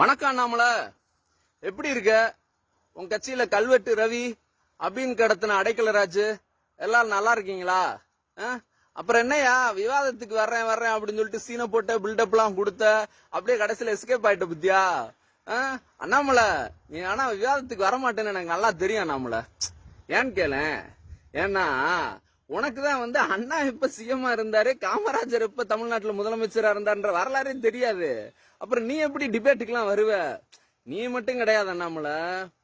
வணக்கம் அண்ணாமல எப்படி இருக்க உன் கட்சியில கல்வெட்டு ரவி அபின் கடத்தின அடைக்கலராஜ் ராஜு எல்லாரும் நல்லா இருக்கீங்களா அப்புறம் என்னையா விவாதத்துக்கு வர்றேன் வர்றேன் அப்படின்னு சொல்லிட்டு சீனை போட்ட பில்டப்லாம் கொடுத்த அப்படியே கடைசியில எஸ்கேப் ஆயிட்ட புத்தியா அண்ணாமல நீ ஆனா விவாதத்துக்கு வர மாட்டேன்னு எனக்கு நல்லா தெரியும் அண்ணாமல ஏன்னு கேளேன் ஏன்னா உனக்கு தான் வந்து அண்ணா இப்ப சிஎம்மா இருந்தாரு காமராஜர் இப்ப தமிழ்நாட்டுல முதலமைச்சரா இருந்தார்ன்ற வரலாறே தெரியாது அப்புறம் நீ எப்படி டிபேட்டுக்கெல்லாம் வருவ நீ மட்டும் கிடையாது அண்ணாமல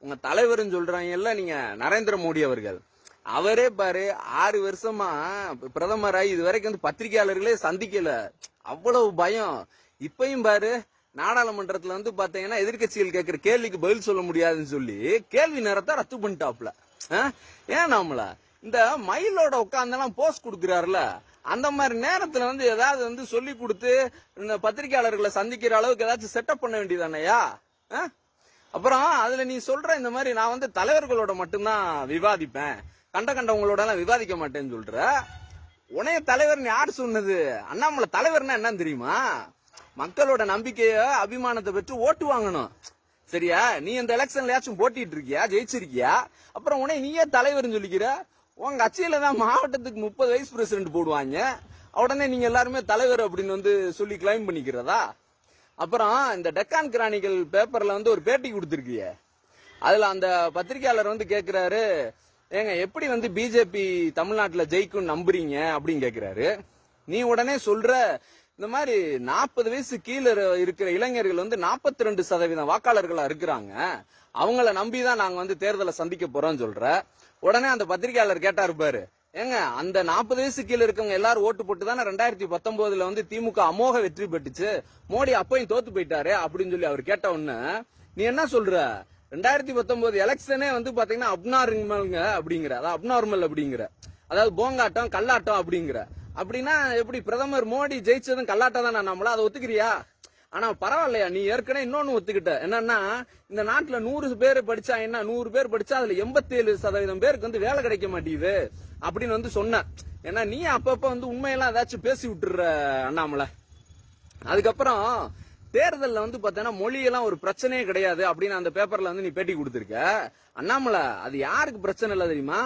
உங்க தலைவர்னு சொல்றாங்க இல்ல நீங்க நரேந்திர மோடி அவர்கள் அவரே பாரு ஆறு வருஷமா பிரதமராய் இது வரைக்கும் வந்து பத்திரிகையாளர்களே சந்திக்கல அவ்வளவு பயம் இப்பயும் பாரு நாடாளுமன்றத்துல வந்து பாத்தீங்கன்னா எதிர்கட்சிகள் கேட்கிற கேள்விக்கு பதில் சொல்ல முடியாதுன்னு சொல்லி கேள்வி நேரத்தை ரத்து பண்ணிட்டாப்ல ஏன் நாமளா இந்த மயிலோட உட்காந்தெல்லாம் போஸ்ட் கொடுக்குறாருல அந்த மாதிரி நேரத்துல வந்து ஏதாவது வந்து சொல்லி கொடுத்து இந்த பத்திரிகையாளர்களை சந்திக்கிற அளவுக்கு ஏதாச்சும் செட்டப் பண்ண வேண்டியதானையா அப்புறம் அதுல நீ சொல்ற இந்த மாதிரி நான் வந்து தலைவர்களோட மட்டும்தான் விவாதிப்பேன் கண்ட கண்டவங்களோட எல்லாம் விவாதிக்க மாட்டேன்னு சொல்ற உனைய தலைவர் யார் சொன்னது அண்ணாமலை தலைவர்னா என்னன்னு தெரியுமா மக்களோட நம்பிக்கைய அபிமானத்தை பெற்று ஓட்டு வாங்கணும் சரியா நீ இந்த எலெக்ஷன்லயாச்சும் போட்டிட்டு இருக்கியா ஜெயிச்சிருக்கியா அப்புறம் உனைய நீயே தலைவர்னு சொல்லிக்கிற உங்க கட்சியில தான் மாவட்டத்துக்கு முப்பது வைஸ் பிரசிடென்ட் போடுவாங்க உடனே நீங்க எல்லாருமே தலைவர் அப்படின்னு வந்து சொல்லி கிளைம் பண்ணிக்கிறதா அப்புறம் இந்த டெக்கான் கிரானிகள் பேப்பர்ல வந்து ஒரு பேட்டி கொடுத்துருக்கிய அதுல அந்த பத்திரிகையாளர் வந்து கேக்குறாரு ஏங்க எப்படி வந்து பிஜேபி தமிழ்நாட்டில் ஜெயிக்கும் நம்புறீங்க அப்படின்னு கேக்குறாரு நீ உடனே சொல்ற இந்த மாதிரி நாற்பது வயசு கீழே இருக்கிற இளைஞர்கள் வந்து நாற்பத்தி ரெண்டு சதவீதம் வாக்காளர்களா இருக்கிறாங்க அவங்கள நம்பி தான் நாங்க வந்து தேர்தலை சந்திக்க போறோம் சொல்ற உடனே அந்த பத்திரிகையாளர் கேட்டா இருப்பாரு ஏங்க அந்த நாற்பது வயசு கீழே இருக்கவங்க எல்லாரும் ஓட்டு போட்டு தானே ரெண்டாயிரத்தி பத்தொன்பதுல வந்து திமுக அமோக வெற்றி பெற்றுச்சு மோடி அப்பையும் தோத்து போயிட்டாரு அப்படின்னு சொல்லி அவர் கேட்ட உடனே நீ என்ன சொல்ற ரெண்டாயிரத்தி பத்தொன்பது எலெக்ஷனே வந்து பாத்தீங்கன்னா அப்நார்மல்ங்க அப்படிங்கிற அதாவது அப்னார்மல் அப்படிங்கிற அதாவது போங்காட்டம் கல்லாட்டம் அப்படிங்கிற அப்படின்னா எப்படி பிரதமர் மோடி ஜெயிச்சதும் கல்லாட்டம் தானே நம்மள அதை ஒத்துக்கிறியா ஆனா பரவாயில்லையா நீ ஏற்கனவே இன்னொன்னு ஒத்துக்கிட்ட என்னன்னா இந்த நாட்டுல நூறு பேர் படிச்சா என்ன நூறு பேர் படிச்சா அதுல எண்பத்தேழு சதவீதம் பேருக்கு வந்து வேலை கிடைக்க மாட்டேங்குது அப்படின்னு வந்து சொன்ன ஏன்னா நீ அப்பப்ப வந்து உண்மையெல்லாம் ஏதாச்சும் பேசி விட்டுற அண்ணாமலை அதுக்கப்புறம் தேர்தல்ல வந்து பார்த்தோன்னா மொழியெல்லாம் ஒரு பிரச்சனையே கிடையாது அப்படின்னு அந்த பேப்பர்ல வந்து நீ பேட்டி கொடுத்துருக்க அண்ணாமலை அது யாருக்கு பிரச்சனை இல்லை தெரியுமா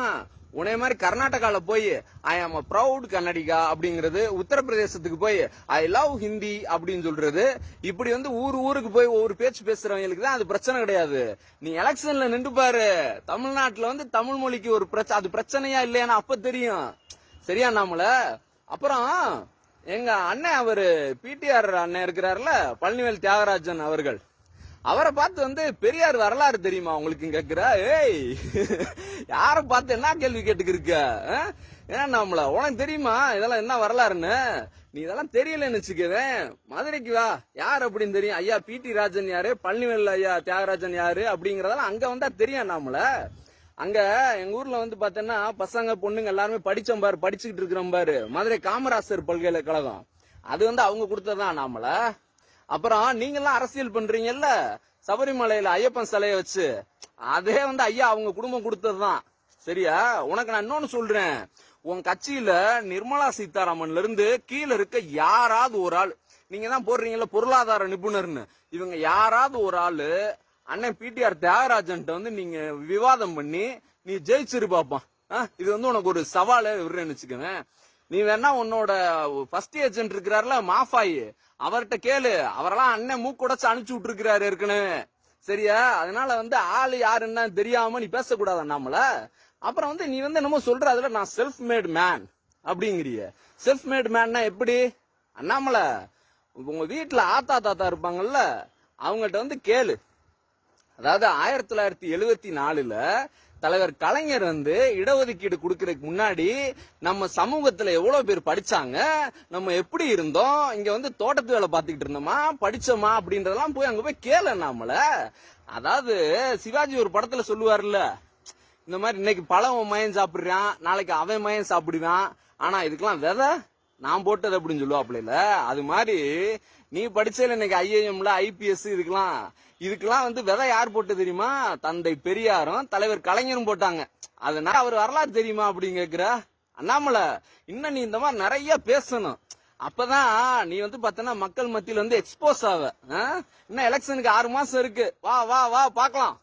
உனே மாதிரி கர்நாடகால போய் ஐ ஆம் அ ப்ரௌட் கன்னடிகா அப்படிங்கிறது உத்தரப்பிரதேசத்துக்கு போய் ஐ லவ் ஹிந்தி அப்படின்னு சொல்றது இப்படி வந்து ஊர் ஊருக்கு போய் ஒவ்வொரு பேச்சு பேசுறவங்களுக்கு தான் அது பிரச்சனை கிடையாது நீ எலெக்ஷன்ல நின்று பாரு தமிழ்நாட்டுல வந்து தமிழ் மொழிக்கு ஒரு பிரச்சனை அது பிரச்சனையா இல்லையானா அப்ப தெரியும் சரியா நாமல அப்புறம் எங்க அண்ணன் அவரு பிடிஆர் அண்ணன் இருக்கிறாருல பழனிவேல் தியாகராஜன் அவர்கள் அவரை பார்த்து வந்து பெரியார் வரலாறு தெரியுமா உங்களுக்கு கேக்குற ஏய் யார பார்த்து என்ன கேள்வி கேட்டுக்கிருக்க ஏன்னா நம்மள உனக்கு தெரியுமா இதெல்லாம் என்ன வரலாறுன்னு நீ இதெல்லாம் தெரியலன்னு வச்சுக்கவேன் மதுரைக்கு வா யார் அப்படின்னு தெரியும் ஐயா பி டி ராஜன் யாரு பழனிவேல் ஐயா தியாகராஜன் யாரு அப்படிங்கறதெல்லாம் அங்க வந்தா தெரியும் நம்மள அங்க எங்க ஊர்ல வந்து பாத்தீங்கன்னா பசங்க பொண்ணுங்க எல்லாருமே படிச்சோம் பாரு படிச்சுக்கிட்டு இருக்கிறோம் பாரு மதுரை காமராசர் பல்கலைக்கழகம் அது வந்து அவங்க கொடுத்ததுதான் நாமள அப்புறம் நீங்கெல்லாம் அரசியல் பண்றீங்கல்ல சபரிமலையில ஐயப்பன் சிலைய வச்சு அதே வந்து ஐயா அவங்க குடும்பம் கொடுத்ததுதான் சரியா உனக்கு நான் இன்னொன்னு சொல்றேன் உன் கட்சியில நிர்மலா சீதாராமன்ல இருந்து கீழே இருக்க யாராவது ஒரு ஆள் நீங்க தான் போடுறீங்கல்ல பொருளாதார நிபுணர்னு இவங்க யாராவது ஒரு ஆளு அண்ணன் பிடிஆர் தியாகராஜன் வந்து நீங்க விவாதம் பண்ணி நீ ஜெயிச்சிரு பாப்பா இது வந்து உனக்கு ஒரு சவால விடுறேன்னு வச்சுக்கவேன் நீ வேணா உன்னோட ஃபர்ஸ்ட் ஏஜென்ட் இருக்கிறாருல மாஃபாய் அவர்கிட்ட கேளு அவரெல்லாம் அண்ணன் மூக்குடைச்சு அனுப்பிச்சு விட்டுருக்கிறாரு இருக்குன்னு சரியா அதனால வந்து ஆள் யாருன்னா தெரியாம நீ பேசக்கூடாது நம்மள அப்புறம் வந்து நீ வந்து என்னமோ சொல்ற அதுல நான் செல்ஃப் மேட் மேன் அப்படிங்கிறிய செல்ஃப் மேட் மேன்னா எப்படி அண்ணாமலை உங்க வீட்டுல ஆத்தா தாத்தா இருப்பாங்கல்ல அவங்கள்ட்ட வந்து கேளு அதாவது ஆயிரத்தி தொள்ளாயிரத்தி எழுபத்தி நாலுல தலைவர் கலைஞர் வந்து இடஒதுக்கீடு கொடுக்கறதுக்கு முன்னாடி நம்ம சமூகத்துல எவ்வளவு பேர் படிச்சாங்க நம்ம எப்படி இருந்தோம் இங்க வந்து தோட்டத்து வேலை பார்த்துக்கிட்டு இருந்தோமா படிச்சோமா அப்படின்றதெல்லாம் போய் அங்க போய் கேள நாமல அதாவது சிவாஜி ஒரு படத்துல சொல்லுவார்ல இந்த மாதிரி இன்னைக்கு பழம் மயம் சாப்பிடுறான் நாளைக்கு அவன் மயம் சாப்பிடுவான் ஆனா இதுக்கெல்லாம் விதை நான் போட்டது அப்படின்னு சொல்லுவாப்ல இல்ல அது மாதிரி நீ படிச்சதுல இன்னைக்கு ஐஏஎம்ல ஐபிஎஸ் இதுக்கெல்லாம் இதுக்கெல்லாம் வந்து விதை யார் போட்டு தெரியுமா தந்தை பெரியாரும் தலைவர் கலைஞரும் போட்டாங்க அதனால அவர் வரலாறு தெரியுமா அப்படின்னு கேக்குற அண்ணாமலை இன்னும் நீ இந்த மாதிரி நிறைய பேசணும் அப்பதான் நீ வந்து பாத்தீங்கன்னா மக்கள் மத்தியில் வந்து எக்ஸ்போஸ் ஆவ இன்னும் எலெக்ஷனுக்கு ஆறு மாசம் இருக்கு வா வா வா பாக்கலாம்